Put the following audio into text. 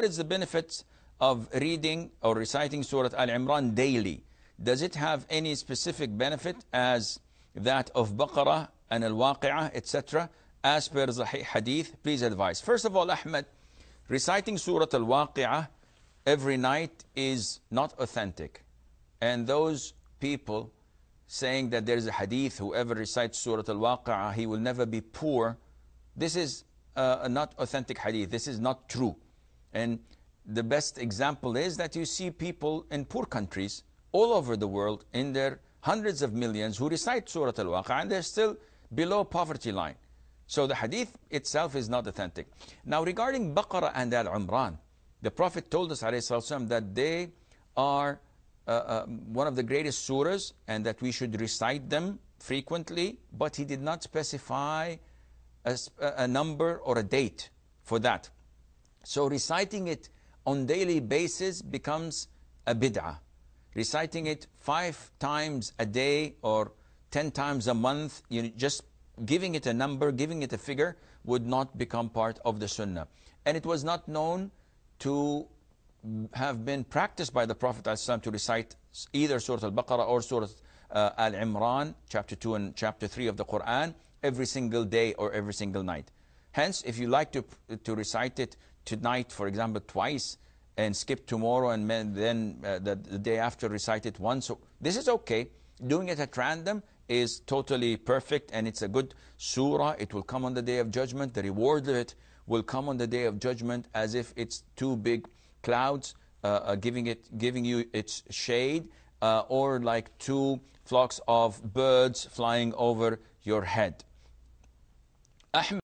What is the benefit of reading or reciting Surah Al-Imran daily? Does it have any specific benefit as that of Baqarah and Al-Waqi'ah, etc., as per Sahih Hadith? Please advise. First of all, Ahmed, reciting Surah Al-Waqi'ah every night is not authentic. And those people saying that there is a hadith, whoever recites Surah Al-Waqi'ah, he will never be poor. This is uh, not authentic hadith. This is not true. And the best example is that you see people in poor countries all over the world in their hundreds of millions who recite Surah Al-Waqi'ah and they're still below poverty line. So the hadith itself is not authentic. Now regarding Baqarah and Al-Umran, the Prophet told us والسلام, that they are uh, uh, one of the greatest surahs and that we should recite them frequently, but he did not specify a, a number or a date for that. So reciting it on daily basis becomes a bid'ah. Reciting it five times a day or ten times a month, you just giving it a number, giving it a figure, would not become part of the sunnah. And it was not known to have been practiced by the Prophet ﷺ to recite either Surah Al-Baqarah or Surah uh, Al-Imran, chapter 2 and chapter 3 of the Quran, every single day or every single night. Hence, if you like to, to recite it tonight, for example, twice, and skip tomorrow and then uh, the, the, day after recite it once, so this is okay. Doing it at random is totally perfect and it's a good surah. It will come on the day of judgment. The reward of it will come on the day of judgment as if it's two big clouds uh, uh, giving, it, giving you its shade uh, or like two flocks of birds flying over your head. Ahmed